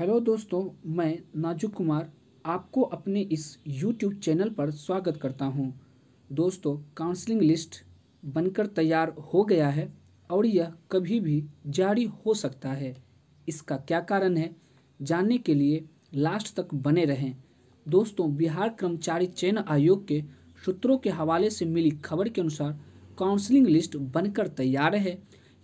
Hello दोस्तों मैं नाजुक कुमार आपको अपने इस यूट्यूब चैनल पर स्वागत करता हूं। दोस्तों काउंसलिंग लिस्ट बनकर तैयार हो गया है और यह कभी भी जारी हो सकता है इसका क्या कारण है जानने के लिए लास्ट तक बने रहें दोस्तों बिहार कर्मचारी चयन आयोग के सूत्रों के हवाले से मिली खबर के अनुसार काउंसलिंग लिस्ट बनकर तैयार है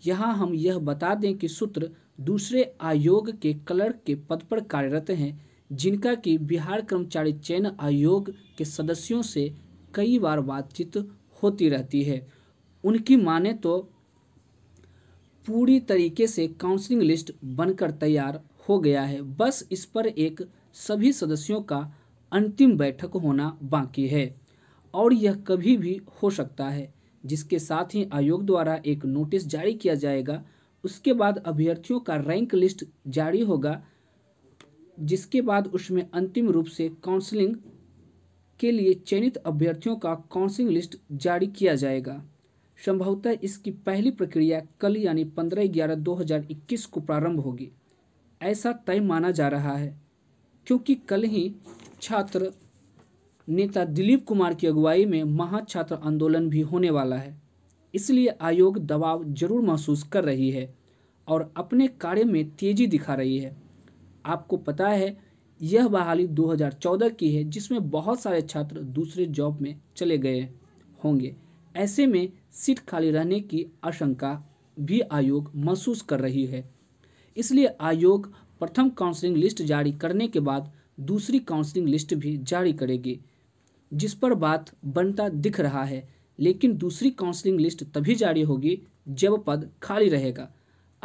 यहाँ हम यह बता दें कि सूत्र दूसरे आयोग के क्लर्क के पद पर कार्यरत हैं जिनका कि बिहार कर्मचारी चयन आयोग के सदस्यों से कई बार बातचीत होती रहती है उनकी माने तो पूरी तरीके से काउंसलिंग लिस्ट बनकर तैयार हो गया है बस इस पर एक सभी सदस्यों का अंतिम बैठक होना बाकी है और यह कभी भी हो सकता है जिसके साथ ही आयोग द्वारा एक नोटिस जारी किया जाएगा उसके बाद अभ्यर्थियों का रैंक लिस्ट जारी होगा जिसके बाद उसमें अंतिम रूप से काउंसलिंग के लिए चयनित अभ्यर्थियों का काउंसलिंग लिस्ट जारी किया जाएगा संभवतः इसकी पहली प्रक्रिया कल यानी पंद्रह ग्यारह दो हजार इक्कीस को प्रारंभ होगी ऐसा तय माना जा रहा है क्योंकि कल ही छात्र नेता दिलीप कुमार की अगुवाई में महाछात्र आंदोलन भी होने वाला है इसलिए आयोग दबाव जरूर महसूस कर रही है और अपने कार्य में तेजी दिखा रही है आपको पता है यह बहाली 2014 की है जिसमें बहुत सारे छात्र दूसरे जॉब में चले गए होंगे ऐसे में सीट खाली रहने की आशंका भी आयोग महसूस कर रही है इसलिए आयोग प्रथम काउंसलिंग लिस्ट जारी करने के बाद दूसरी काउंसलिंग लिस्ट भी जारी करेगी जिस पर बात बनता दिख रहा है लेकिन दूसरी काउंसलिंग लिस्ट तभी जारी होगी जब पद खाली रहेगा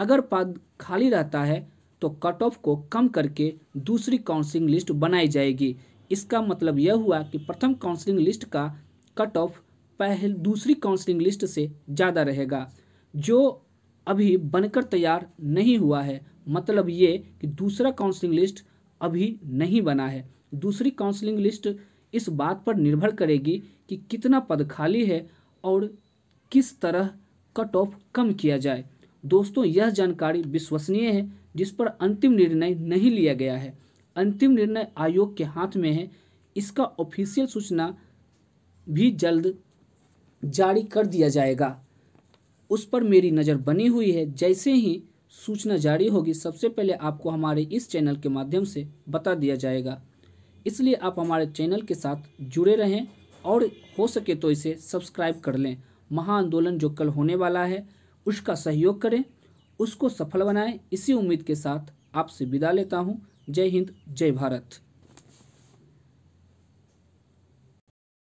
अगर पद खाली रहता है तो कट ऑफ को कम करके दूसरी काउंसलिंग लिस्ट बनाई जाएगी इसका मतलब यह हुआ कि प्रथम काउंसलिंग लिस्ट का कट ऑफ पहले दूसरी काउंसलिंग लिस्ट से ज़्यादा रहेगा जो अभी बनकर तैयार नहीं हुआ है मतलब ये कि दूसरा काउंसलिंग लिस्ट अभी नहीं बना है दूसरी काउंसलिंग लिस्ट इस बात पर निर्भर करेगी कि कितना पद खाली है और किस तरह कट ऑफ कम किया जाए दोस्तों यह जानकारी विश्वसनीय है जिस पर अंतिम निर्णय नहीं लिया गया है अंतिम निर्णय आयोग के हाथ में है इसका ऑफिशियल सूचना भी जल्द जारी कर दिया जाएगा उस पर मेरी नज़र बनी हुई है जैसे ही सूचना जारी होगी सबसे पहले आपको हमारे इस चैनल के माध्यम से बता दिया जाएगा इसलिए आप हमारे चैनल के साथ जुड़े रहें और हो सके तो इसे सब्सक्राइब कर लें महाआंदोलन जो कल होने वाला है उसका सहयोग करें उसको सफल बनाएं इसी उम्मीद के साथ आपसे विदा लेता हूं जय हिंद जय भारत